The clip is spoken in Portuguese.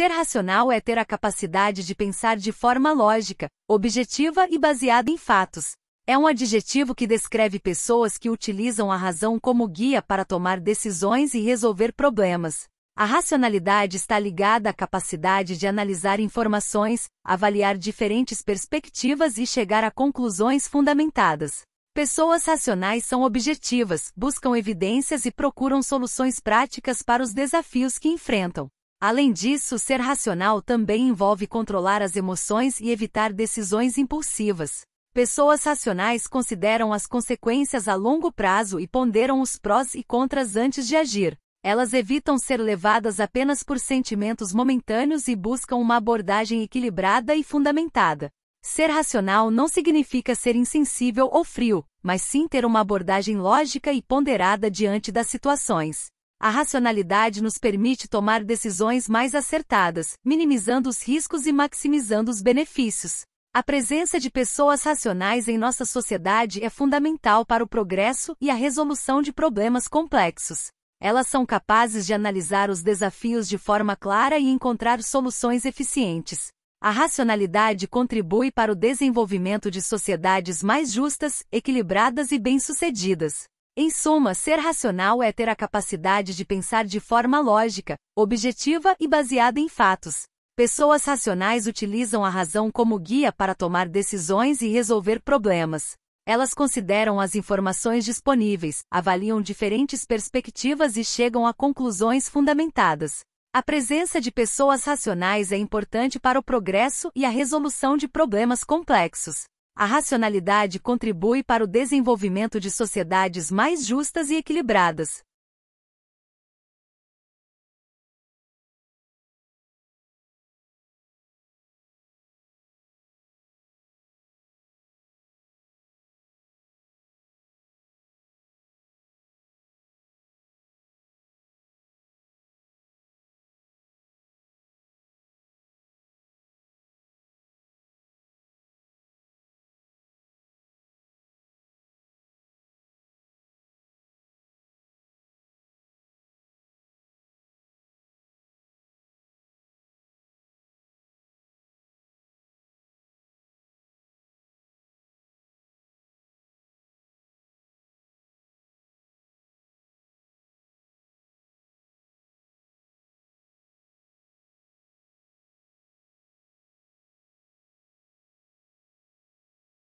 Ser racional é ter a capacidade de pensar de forma lógica, objetiva e baseada em fatos. É um adjetivo que descreve pessoas que utilizam a razão como guia para tomar decisões e resolver problemas. A racionalidade está ligada à capacidade de analisar informações, avaliar diferentes perspectivas e chegar a conclusões fundamentadas. Pessoas racionais são objetivas, buscam evidências e procuram soluções práticas para os desafios que enfrentam. Além disso, ser racional também envolve controlar as emoções e evitar decisões impulsivas. Pessoas racionais consideram as consequências a longo prazo e ponderam os prós e contras antes de agir. Elas evitam ser levadas apenas por sentimentos momentâneos e buscam uma abordagem equilibrada e fundamentada. Ser racional não significa ser insensível ou frio, mas sim ter uma abordagem lógica e ponderada diante das situações. A racionalidade nos permite tomar decisões mais acertadas, minimizando os riscos e maximizando os benefícios. A presença de pessoas racionais em nossa sociedade é fundamental para o progresso e a resolução de problemas complexos. Elas são capazes de analisar os desafios de forma clara e encontrar soluções eficientes. A racionalidade contribui para o desenvolvimento de sociedades mais justas, equilibradas e bem-sucedidas. Em suma, ser racional é ter a capacidade de pensar de forma lógica, objetiva e baseada em fatos. Pessoas racionais utilizam a razão como guia para tomar decisões e resolver problemas. Elas consideram as informações disponíveis, avaliam diferentes perspectivas e chegam a conclusões fundamentadas. A presença de pessoas racionais é importante para o progresso e a resolução de problemas complexos. A racionalidade contribui para o desenvolvimento de sociedades mais justas e equilibradas,